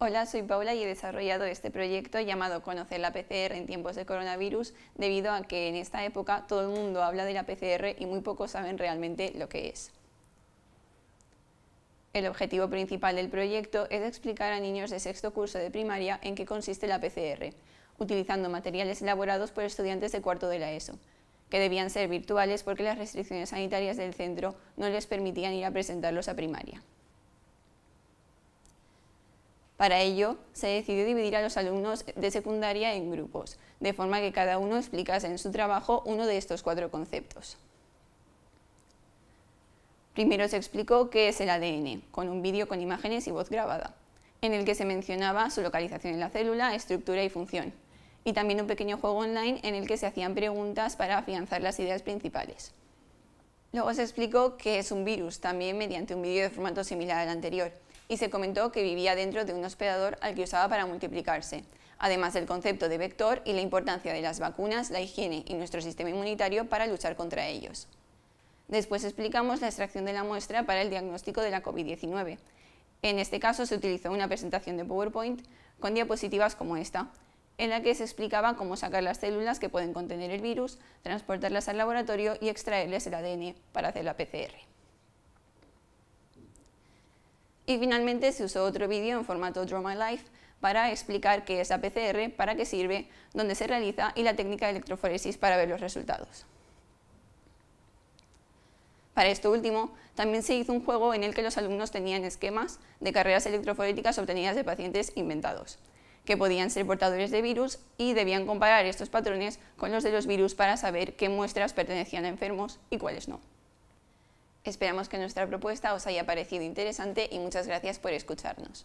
Hola, soy Paula y he desarrollado este proyecto llamado Conocer la PCR en tiempos de coronavirus debido a que en esta época todo el mundo habla de la PCR y muy pocos saben realmente lo que es. El objetivo principal del proyecto es explicar a niños de sexto curso de primaria en qué consiste la PCR, utilizando materiales elaborados por estudiantes de cuarto de la ESO, que debían ser virtuales porque las restricciones sanitarias del centro no les permitían ir a presentarlos a primaria. Para ello, se decidió dividir a los alumnos de secundaria en grupos, de forma que cada uno explicase en su trabajo uno de estos cuatro conceptos. Primero se explicó qué es el ADN, con un vídeo con imágenes y voz grabada, en el que se mencionaba su localización en la célula, estructura y función, y también un pequeño juego online en el que se hacían preguntas para afianzar las ideas principales. Luego se explicó qué es un virus, también mediante un vídeo de formato similar al anterior, y se comentó que vivía dentro de un hospedador al que usaba para multiplicarse. Además del concepto de vector y la importancia de las vacunas, la higiene y nuestro sistema inmunitario para luchar contra ellos. Después explicamos la extracción de la muestra para el diagnóstico de la COVID-19. En este caso se utilizó una presentación de PowerPoint con diapositivas como esta, en la que se explicaba cómo sacar las células que pueden contener el virus, transportarlas al laboratorio y extraerles el ADN para hacer la PCR. Y finalmente se usó otro vídeo en formato Draw My Life para explicar qué es la PCR, para qué sirve, dónde se realiza y la técnica de electroforesis para ver los resultados. Para esto último, también se hizo un juego en el que los alumnos tenían esquemas de carreras electroforéticas obtenidas de pacientes inventados, que podían ser portadores de virus y debían comparar estos patrones con los de los virus para saber qué muestras pertenecían a enfermos y cuáles no. Esperamos que nuestra propuesta os haya parecido interesante y muchas gracias por escucharnos.